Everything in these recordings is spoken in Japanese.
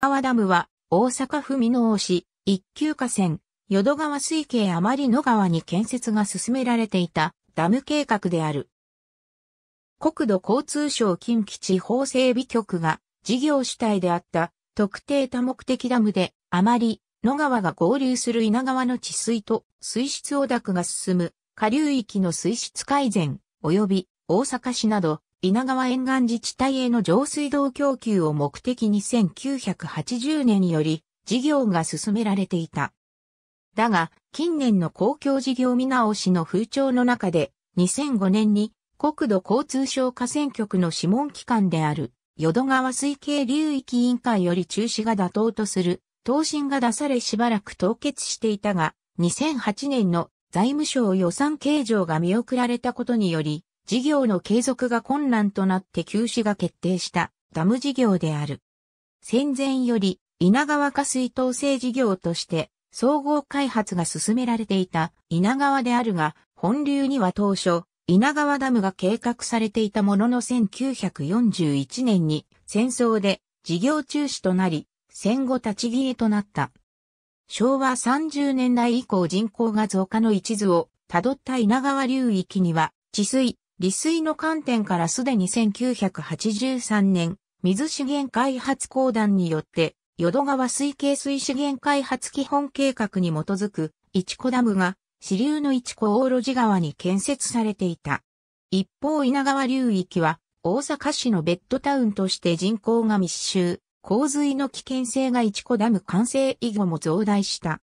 川ダムは、大阪府箕面市、一級河川、淀川水系あまり野川に建設が進められていたダム計画である。国土交通省近畿地方整備局が事業主体であった特定多目的ダムであまり野川が合流する稲川の治水と水質汚濁が進む下流域の水質改善及び大阪市など稲川沿岸自治体への上水道供給を目的に1980年により事業が進められていた。だが、近年の公共事業見直しの風潮の中で、2005年に国土交通省河川局の諮問機関である、淀川水系流域委員会より中止が妥当とする、答申が出されしばらく凍結していたが、2008年の財務省予算計上が見送られたことにより、事業の継続が困難となって休止が決定したダム事業である。戦前より稲川下水統制事業として総合開発が進められていた稲川であるが、本流には当初、稲川ダムが計画されていたものの1941年に戦争で事業中止となり、戦後立ち消えとなった。昭和30年代以降人口が増加の一途をたどった稲川流域には治水、利水の観点からすでに1983年、水資源開発公団によって、淀川水系水資源開発基本計画に基づく、一子ダムが、支流の一子大路川に建設されていた。一方稲川流域は、大阪市のベッドタウンとして人口が密集、洪水の危険性が一子ダム完成以後も増大した。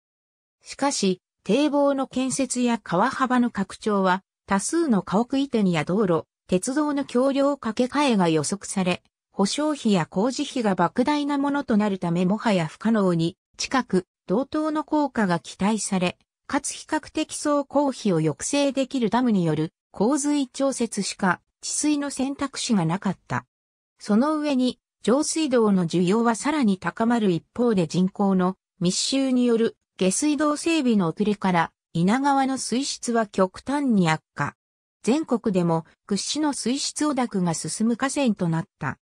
しかし、堤防の建設や川幅の拡張は、多数の家屋移転や道路、鉄道の橋梁架け替えが予測され、保証費や工事費が莫大なものとなるためもはや不可能に近く同等の効果が期待され、かつ比較的総工費を抑制できるダムによる洪水調節しか治水の選択肢がなかった。その上に上水道の需要はさらに高まる一方で人口の密集による下水道整備の遅れから稲川の水質は極端に悪化。全国でも屈指の水質汚濁が進む河川となった。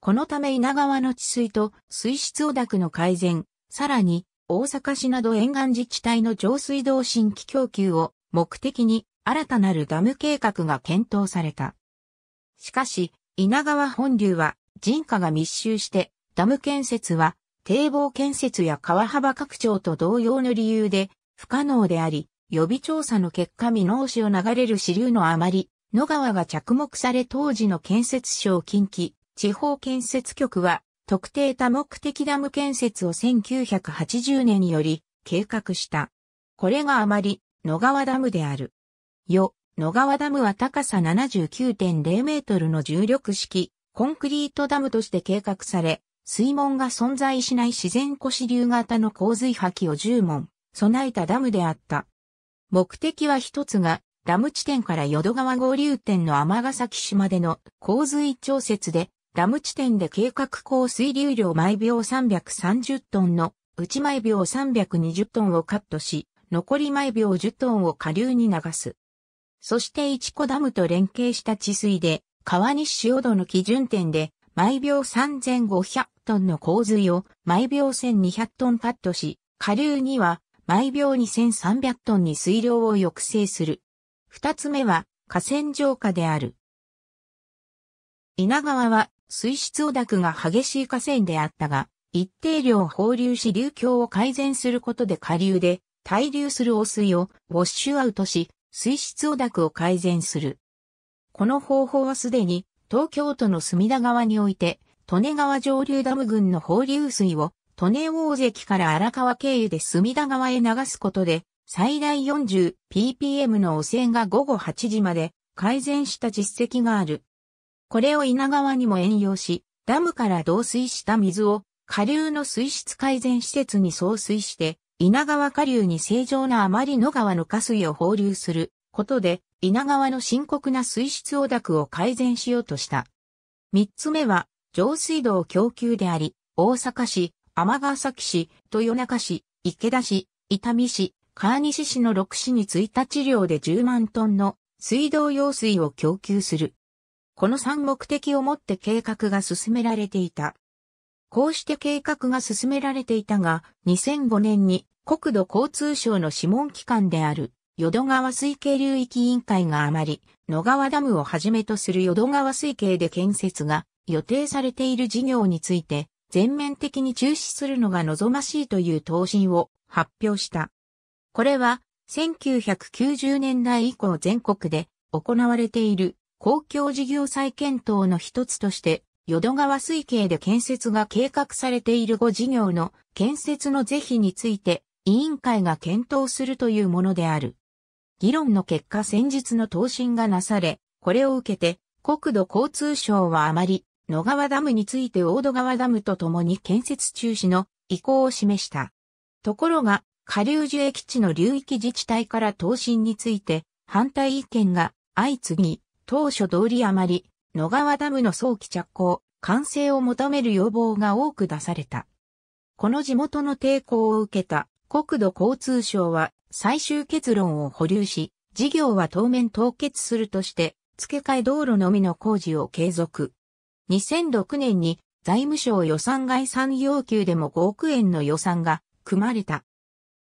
このため稲川の治水と水質汚濁の改善、さらに大阪市など沿岸自治体の上水道新規供給を目的に新たなるダム計画が検討された。しかし、稲川本流は人家が密集してダム建設は堤防建設や川幅拡張と同様の理由で不可能であり、予備調査の結果未納市を流れる支流のあまり、野川が着目され当時の建設省近畿地方建設局は特定多目的ダム建設を1980年により計画した。これがあまり野川ダムである。よ、野川ダムは高さ79.0メートルの重力式コンクリートダムとして計画され、水門が存在しない自然古支流型の洪水波器を10門、備えたダムであった。目的は一つが、ダム地点から淀川合流点の尼崎市までの洪水調節で、ダム地点で計画降水流量毎秒330トンのうち毎秒320トンをカットし、残り毎秒10トンを下流に流す。そして一個ダムと連携した治水で、川西塩土の基準点で、毎秒3500トンの洪水を毎秒1200トンカットし、下流には毎秒2300トンに水量を抑制する。二つ目は河川浄化である。稲川は水質汚濁が激しい河川であったが、一定量放流し流況を改善することで下流で滞留する汚水をウォッシュアウトし、水質汚濁を改善する。この方法はすでに東京都の隅田川において、利根川上流ダム群の放流水を利根大関から荒川経由で隅田川へ流すことで、最大 40ppm の汚染が午後8時まで改善した実績がある。これを稲川にも援用し、ダムから導水した水を下流の水質改善施設に送水して、稲川下流に正常な余り野川の下水を放流することで、稲川の深刻な水質汚濁を改善しようとした。三つ目は、上水道供給であり、大阪市、尼崎市、豊中市、池田市、伊丹市、川西市の6市に1日量で10万トンの水道用水を供給する。この3目的をもって計画が進められていた。こうして計画が進められていたが、2005年に国土交通省の諮問機関である、淀川水系流域委員会があまり、野川ダムをはじめとする淀川水系で建設が予定されている事業について、全面的に中止するのが望ましいという答申を発表した。これは1990年代以降全国で行われている公共事業再検討の一つとして、淀川水系で建設が計画されている5事業の建設の是非について委員会が検討するというものである。議論の結果先日の答申がなされ、これを受けて国土交通省はあまり野川ダムについて大戸川ダムと共に建設中止の意向を示した。ところが、下流樹液地の流域自治体から答申について反対意見が相次ぎ、当初通り余り、野川ダムの早期着工、完成を求める要望が多く出された。この地元の抵抗を受けた国土交通省は最終結論を保留し、事業は当面凍結するとして、付け替え道路のみの工事を継続。2006年に財務省予算概算要求でも5億円の予算が組まれた。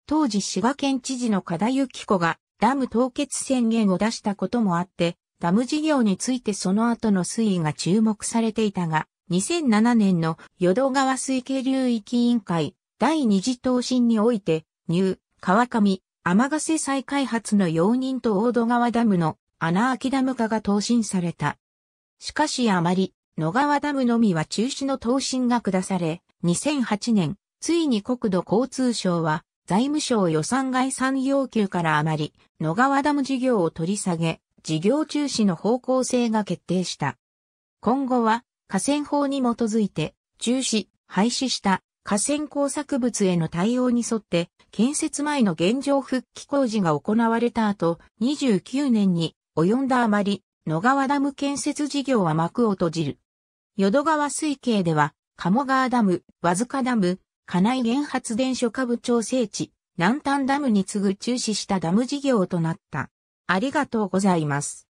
当時滋賀県知事の加田幸子がダム凍結宣言を出したこともあって、ダム事業についてその後の推移が注目されていたが、2007年の淀川水系流域委員会第二次答申において、ニュー、川上、天ヶ瀬再開発の容認と大戸川ダムの穴開きダム化が答申された。しかしあまり野川ダムのみは中止の答申が下され、2008年、ついに国土交通省は、財務省予算概算要求から余り、野川ダム事業を取り下げ、事業中止の方向性が決定した。今後は、河川法に基づいて、中止、廃止した河川工作物への対応に沿って、建設前の現状復帰工事が行われた後、29年に及んだあまり、野川ダム建設事業は幕を閉じる。淀川水系では、鴨川ダム、和塚ダム、金井原発電所下部調整地、南端ダムに次ぐ中止したダム事業となった。ありがとうございます。